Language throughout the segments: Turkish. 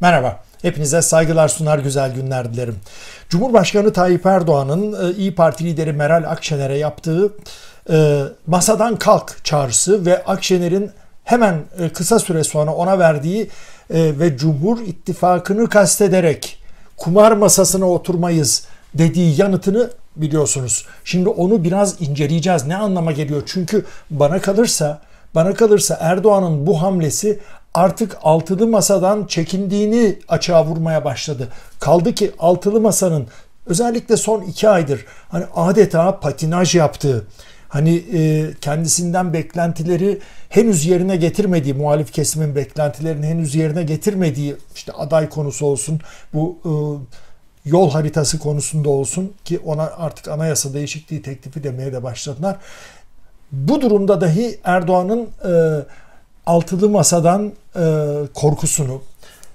Merhaba. Hepinize saygılar sunar güzel günler dilerim. Cumhurbaşkanı Tayyip Erdoğan'ın e, İyi Parti lideri Meral Akşener'e yaptığı e, masadan kalk çağrısı ve Akşener'in hemen e, kısa süre sonra ona verdiği ve Cumhur İttifakı'nı kastederek kumar masasına oturmayız dediği yanıtını biliyorsunuz. Şimdi onu biraz inceleyeceğiz. Ne anlama geliyor? Çünkü bana kalırsa bana kalırsa Erdoğan'ın bu hamlesi artık altılı masadan çekindiğini açığa vurmaya başladı. Kaldı ki altılı masanın özellikle son iki aydır hani adeta patinaj yaptığı, hani e, kendisinden beklentileri henüz yerine getirmediği, muhalif kesimin beklentilerini henüz yerine getirmediği işte aday konusu olsun, bu e, yol haritası konusunda olsun ki ona artık anayasa değişikliği teklifi demeye de başladılar. Bu durumda dahi Erdoğan'ın e, altılı masadan e, korkusunu,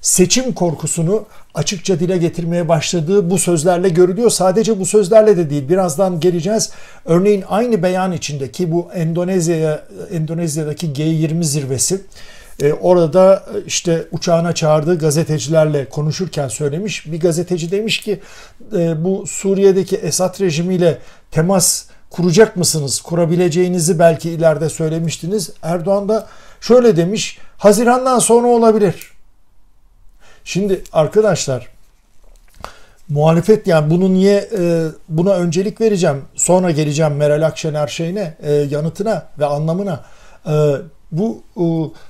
seçim korkusunu açıkça dile getirmeye başladığı bu sözlerle görülüyor. Sadece bu sözlerle de değil. Birazdan geleceğiz. Örneğin aynı beyan içindeki bu Endonezya'ya Endonezya'daki G20 zirvesi e, orada işte uçağına çağırdığı gazetecilerle konuşurken söylemiş. Bir gazeteci demiş ki e, bu Suriye'deki Esad rejimiyle temas kuracak mısınız? Kurabileceğinizi belki ileride söylemiştiniz. Erdoğan da Şöyle demiş, Haziran'dan sonra olabilir. Şimdi arkadaşlar muhalefet yani bunu niye e, buna öncelik vereceğim sonra geleceğim Meral Akşener şeyine e, yanıtına ve anlamına e, bu e,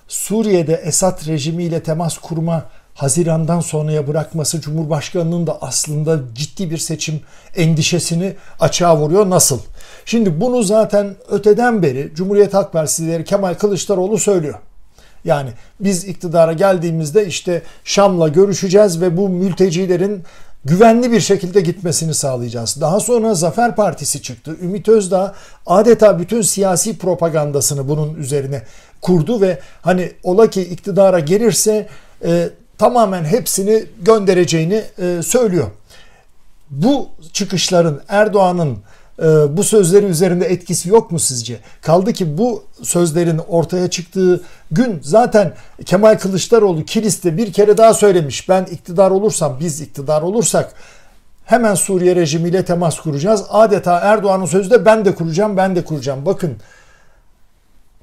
Suriye'de Esad rejimiyle temas kurma Haziran'dan sonraya bırakması Cumhurbaşkanı'nın da aslında ciddi bir seçim endişesini açığa vuruyor. Nasıl? Şimdi bunu zaten öteden beri Cumhuriyet Halk Partisileri Kemal Kılıçdaroğlu söylüyor. Yani biz iktidara geldiğimizde işte Şam'la görüşeceğiz ve bu mültecilerin güvenli bir şekilde gitmesini sağlayacağız. Daha sonra Zafer Partisi çıktı. Ümit Özdağ adeta bütün siyasi propagandasını bunun üzerine kurdu ve hani ola ki iktidara gelirse e, tamamen hepsini göndereceğini e, söylüyor. Bu çıkışların Erdoğan'ın ee, bu sözleri üzerinde etkisi yok mu sizce? Kaldı ki bu sözlerin ortaya çıktığı gün zaten Kemal Kılıçdaroğlu kiliste bir kere daha söylemiş. Ben iktidar olursam, biz iktidar olursak hemen Suriye rejimiyle temas kuracağız. Adeta Erdoğan'ın sözü de ben de kuracağım, ben de kuracağım. Bakın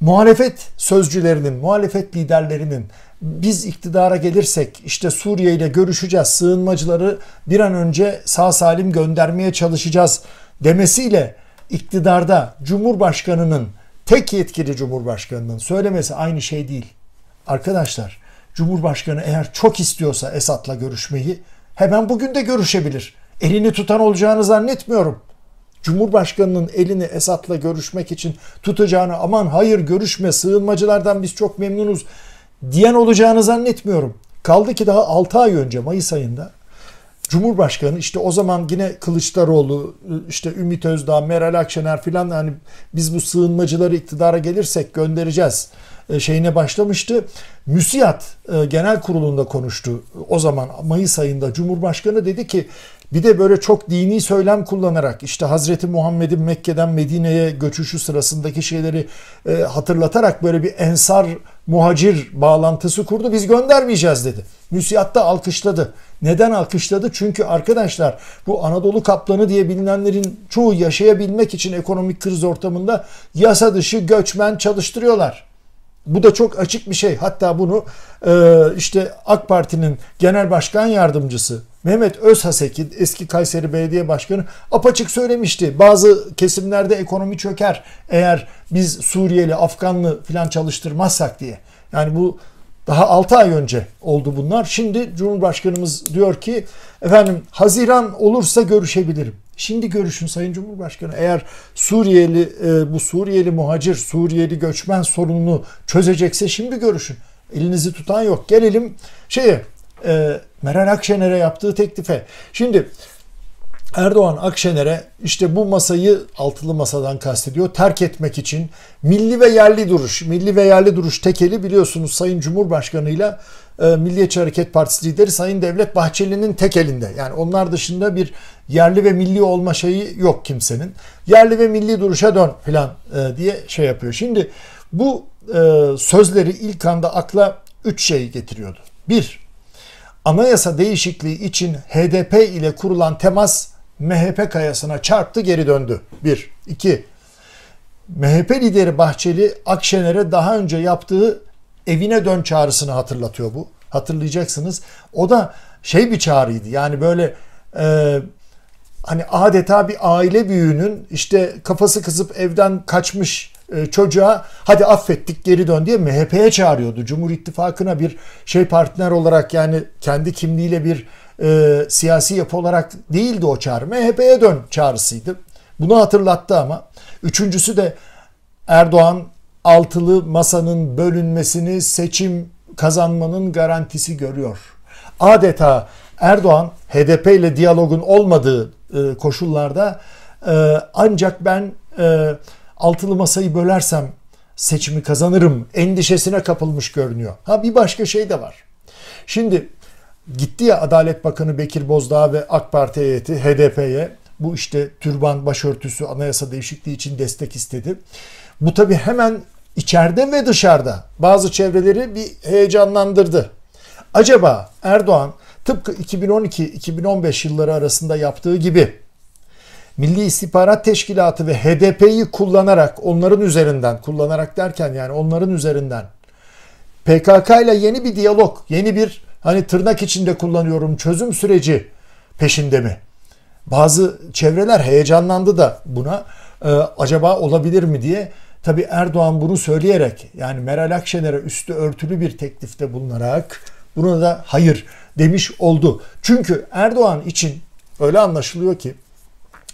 muhalefet sözcülerinin, muhalefet liderlerinin biz iktidara gelirsek işte Suriye ile görüşeceğiz, sığınmacıları bir an önce sağ salim göndermeye çalışacağız demesiyle iktidarda Cumhurbaşkanı'nın tek yetkili Cumhurbaşkanı'nın söylemesi aynı şey değil. Arkadaşlar Cumhurbaşkanı eğer çok istiyorsa Esat'la görüşmeyi hemen bugün de görüşebilir. Elini tutan olacağını zannetmiyorum. Cumhurbaşkanının elini Esat'la görüşmek için tutacağını aman hayır görüşme sığınmacılardan biz çok memnunuz diyen olacağını zannetmiyorum. Kaldı ki daha 6 ay önce Mayıs ayında Cumhurbaşkanı işte o zaman yine Kılıçdaroğlu, işte Ümit Özdağ, Meral Akşener filan hani biz bu sığınmacıları iktidara gelirsek göndereceğiz e, şeyine başlamıştı. MÜSİAD e, Genel Kurulu'nda konuştu o zaman Mayıs ayında Cumhurbaşkanı dedi ki bir de böyle çok dini söylem kullanarak işte Hazreti Muhammed'in Mekke'den Medine'ye göçüşü sırasındaki şeyleri e, hatırlatarak böyle bir ensar muhacir bağlantısı kurdu. Biz göndermeyeceğiz dedi. Müsiyatta alkışladı. Neden alkışladı? Çünkü arkadaşlar bu Anadolu kaplanı diye bilinenlerin çoğu yaşayabilmek için ekonomik kriz ortamında yasa dışı göçmen çalıştırıyorlar. Bu da çok açık bir şey. Hatta bunu e, işte AK Parti'nin genel başkan yardımcısı Mehmet Özhaseki eski Kayseri Belediye Başkanı apaçık söylemişti. Bazı kesimlerde ekonomi çöker eğer biz Suriyeli, Afganlı filan çalıştırmazsak diye. Yani bu daha 6 ay önce oldu bunlar. Şimdi Cumhurbaşkanımız diyor ki efendim Haziran olursa görüşebilirim. Şimdi görüşün Sayın Cumhurbaşkanı. Eğer Suriyeli e, bu Suriyeli muhacir, Suriyeli göçmen sorununu çözecekse şimdi görüşün. Elinizi tutan yok. Gelelim şeye e, Meral Akşener'e yaptığı teklife. Şimdi Erdoğan Akşener'e işte bu masayı altılı masadan kastediyor terk etmek için milli ve yerli duruş, milli ve yerli duruş tekeli biliyorsunuz Sayın Cumhurbaşkanı ile Milliyetçi Hareket Partisi lideri Sayın Devlet Bahçeli'nin tek elinde. Yani onlar dışında bir yerli ve milli olma şeyi yok kimsenin. Yerli ve milli duruşa dön filan e, diye şey yapıyor. Şimdi bu e, sözleri ilk anda akla üç şey getiriyordu. Bir, anayasa değişikliği için HDP ile kurulan temas MHP kayasına çarptı geri döndü. 1. 2. MHP lideri Bahçeli Akşener'e daha önce yaptığı evine dön çağrısını hatırlatıyor bu. Hatırlayacaksınız. O da şey bir çağrıydı. Yani böyle e, hani adeta bir aile büyüğünün işte kafası kızıp evden kaçmış e, çocuğa hadi affettik geri dön diye MHP'ye çağırıyordu. Cumhur İttifakı'na bir şey partner olarak yani kendi kimliğiyle bir e, siyasi yapı olarak değildi o çağrı. MHP'ye dön çağrısıydı. Bunu hatırlattı ama. Üçüncüsü de Erdoğan altılı masanın bölünmesini seçim kazanmanın garantisi görüyor. Adeta Erdoğan HDP ile diyalogun olmadığı e, koşullarda e, ancak ben e, altılı masayı bölersem seçimi kazanırım endişesine kapılmış görünüyor. Ha bir başka şey de var. Şimdi gitti ya Adalet Bakanı Bekir Bozdağ ve AK Parti heyeti HDP'ye bu işte türban başörtüsü anayasa değişikliği için destek istedi. Bu tabi hemen içeride ve dışarıda bazı çevreleri bir heyecanlandırdı. Acaba Erdoğan tıpkı 2012-2015 yılları arasında yaptığı gibi Milli İstihbarat Teşkilatı ve HDP'yi kullanarak onların üzerinden kullanarak derken yani onların üzerinden PKK ile yeni bir diyalog, yeni bir hani tırnak içinde kullanıyorum çözüm süreci peşinde mi? Bazı çevreler heyecanlandı da buna e, acaba olabilir mi diye. Tabi Erdoğan bunu söyleyerek yani Meral Akşener'e üstü örtülü bir teklifte bulunarak buna da hayır demiş oldu. Çünkü Erdoğan için öyle anlaşılıyor ki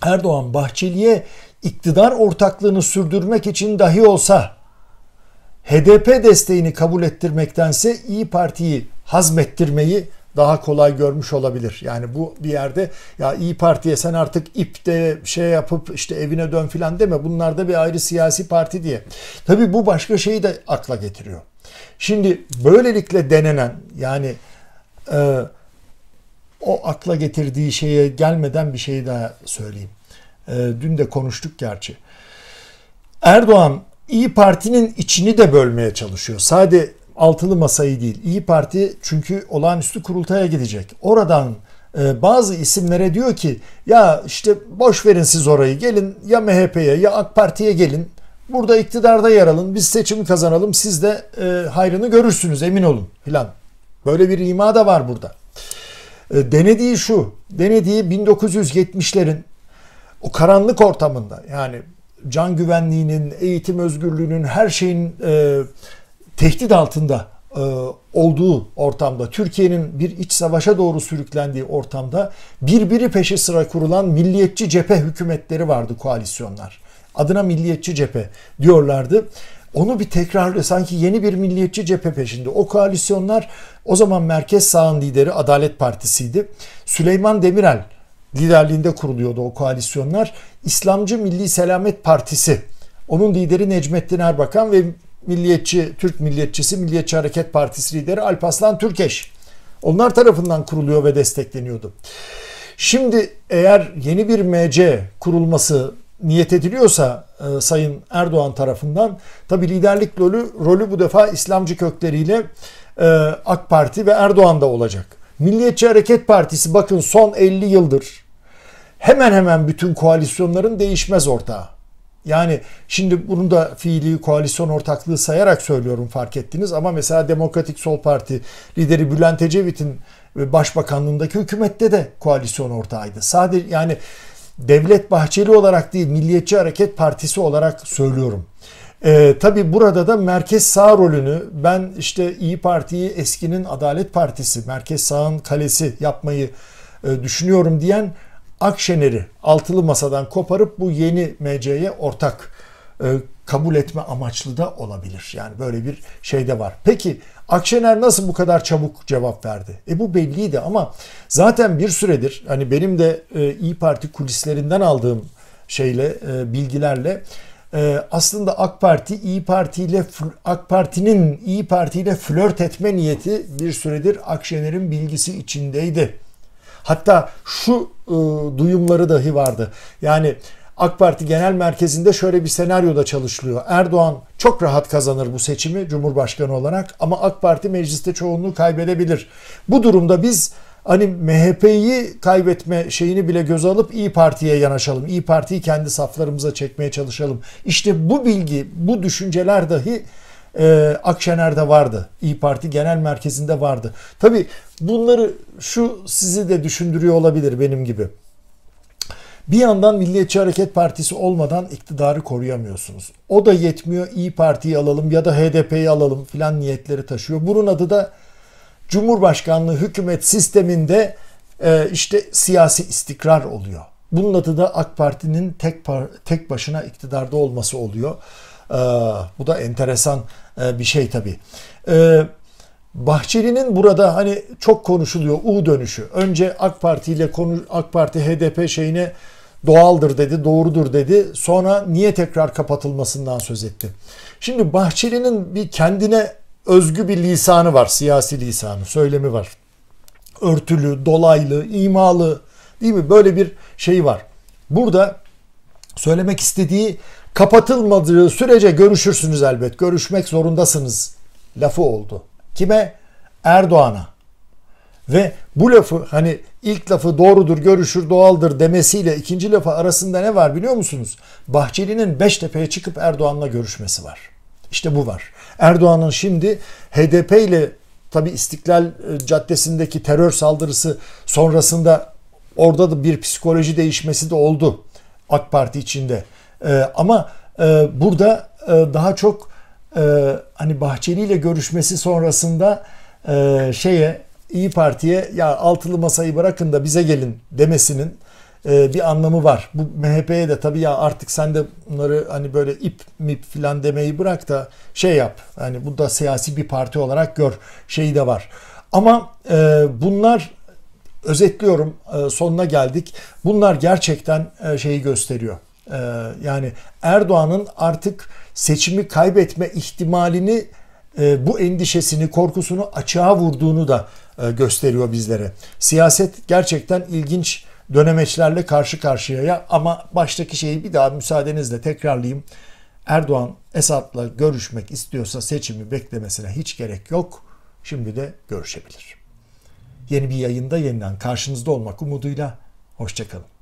Erdoğan Bahçeli'ye iktidar ortaklığını sürdürmek için dahi olsa HDP desteğini kabul ettirmektense İyi Parti'yi hazmettirmeyi daha kolay görmüş olabilir. Yani bu bir yerde ya İyi Parti'ye sen artık ipte şey yapıp işte evine dön filan deme. Bunlar da bir ayrı siyasi parti diye. Tabii bu başka şeyi de akla getiriyor. Şimdi böylelikle denenen yani e, o akla getirdiği şeye gelmeden bir şey daha söyleyeyim. E, dün de konuştuk gerçi. Erdoğan İyi Parti'nin içini de bölmeye çalışıyor. Sadece altılı masayı değil. İyi Parti çünkü olağanüstü kurultaya gidecek. Oradan e, bazı isimlere diyor ki ya işte boş verin siz orayı gelin ya MHP'ye ya AK Parti'ye gelin. Burada iktidarda yer alın. Biz seçimi kazanalım. Siz de e, hayrını görürsünüz emin olun filan. Böyle bir ima da var burada. E, denediği şu. Denediği 1970'lerin o karanlık ortamında yani can güvenliğinin, eğitim özgürlüğünün her şeyin e, tehdit altında e, olduğu ortamda, Türkiye'nin bir iç savaşa doğru sürüklendiği ortamda birbiri peşi sıra kurulan milliyetçi cephe hükümetleri vardı koalisyonlar. Adına milliyetçi cephe diyorlardı onu bir tekrarlı sanki yeni bir milliyetçi cephe peşinde. O koalisyonlar o zaman merkez sağın lideri Adalet Partisi'ydi. Süleyman Demirel liderliğinde kuruluyordu o koalisyonlar. İslamcı Milli Selamet Partisi, onun lideri Necmettin Erbakan ve milliyetçi, Türk milliyetçisi Milliyetçi Hareket Partisi lideri Alpaslan Türkeş. Onlar tarafından kuruluyor ve destekleniyordu. Şimdi eğer yeni bir MC kurulması niyet ediliyorsa e, Sayın Erdoğan tarafından tabi liderlik rolü, rolü bu defa İslamcı kökleriyle e, AK Parti ve Erdoğan da olacak. Milliyetçi Hareket Partisi bakın son 50 yıldır hemen hemen bütün koalisyonların değişmez ortağı. Yani şimdi bunu da fiili koalisyon ortaklığı sayarak söylüyorum fark ettiniz ama mesela Demokratik Sol Parti lideri Bülent Ecevit'in e, başbakanlığındaki hükümette de koalisyon ortağıydı. Sadece yani Devlet Bahçeli olarak değil Milliyetçi Hareket Partisi olarak söylüyorum. Ee, tabii burada da merkez sağ rolünü ben işte İyi Parti'yi eskinin Adalet Partisi, merkez sağın kalesi yapmayı e, düşünüyorum diyen Akşener'i altılı masadan koparıp bu yeni MC'ye ortak e, kabul etme amaçlı da olabilir. Yani böyle bir şey de var. Peki Akşener nasıl bu kadar çabuk cevap verdi? E bu belliydi ama zaten bir süredir hani benim de e, İyi Parti kulislerinden aldığım şeyle e, bilgilerle e, aslında AK Parti İyi Parti ile AK Parti'nin İyi Parti ile flört etme niyeti bir süredir Akşener'in bilgisi içindeydi. Hatta şu e, duyumları dahi vardı. Yani AK Parti Genel Merkezi'nde şöyle bir senaryoda çalışılıyor. Erdoğan çok rahat kazanır bu seçimi Cumhurbaşkanı olarak ama AK Parti mecliste çoğunluğu kaybedebilir. Bu durumda biz hani MHP'yi kaybetme şeyini bile göz alıp İyi Parti'ye yanaşalım. İyi Parti'yi kendi saflarımıza çekmeye çalışalım. İşte bu bilgi, bu düşünceler dahi e, Akşener'de vardı. İyi Parti Genel Merkezi'nde vardı. Tabii bunları şu sizi de düşündürüyor olabilir benim gibi. Bir yandan Milliyetçi Hareket Partisi olmadan iktidarı koruyamıyorsunuz. O da yetmiyor İyi Parti'yi alalım ya da HDP'yi alalım filan niyetleri taşıyor. Bunun adı da Cumhurbaşkanlığı hükümet sisteminde e, işte siyasi istikrar oluyor. Bunun adı da AK Parti'nin tek tek başına iktidarda olması oluyor. E, bu da enteresan e, bir şey tabii. Bahçeli'nin burada hani çok konuşuluyor U dönüşü. Önce AK Parti ile konu AK Parti HDP şeyine doğaldır dedi, doğrudur dedi. Sonra niye tekrar kapatılmasından söz etti. Şimdi Bahçeli'nin bir kendine özgü bir lisanı var, siyasi lisanı, söylemi var. Örtülü, dolaylı, imalı değil mi? Böyle bir şey var. Burada söylemek istediği kapatılmadığı sürece görüşürsünüz elbet. Görüşmek zorundasınız lafı oldu. Kime? Erdoğan'a. Ve bu lafı hani ilk lafı doğrudur, görüşür, doğaldır demesiyle ikinci lafı arasında ne var biliyor musunuz? Bahçeli'nin Beştepe'ye çıkıp Erdoğan'la görüşmesi var. İşte bu var. Erdoğan'ın şimdi HDP ile tabi İstiklal e, Caddesi'ndeki terör saldırısı sonrasında orada da bir psikoloji değişmesi de oldu AK Parti içinde. E, ama e, burada daha çok hani Bahçeli ile görüşmesi sonrasında şeye İyi Parti'ye ya altılı masayı bırakın da bize gelin demesinin e, bir anlamı var. Bu MHP'ye de tabii ya artık sen de bunları hani böyle ip mip filan demeyi bırak da şey yap. Hani bu da siyasi bir parti olarak gör şeyi de var. Ama e, bunlar özetliyorum e, sonuna geldik. Bunlar gerçekten şeyi gösteriyor. yani Erdoğan'ın artık seçimi kaybetme ihtimalini bu endişesini, korkusunu açığa vurduğunu da e, gösteriyor bizlere. Siyaset gerçekten ilginç dönemeçlerle karşı karşıya ya ama baştaki şeyi bir daha müsaadenizle tekrarlayayım. Erdoğan Esad'la görüşmek istiyorsa seçimi beklemesine hiç gerek yok. Şimdi de görüşebilir. Yeni bir yayında yeniden karşınızda olmak umuduyla hoşçakalın.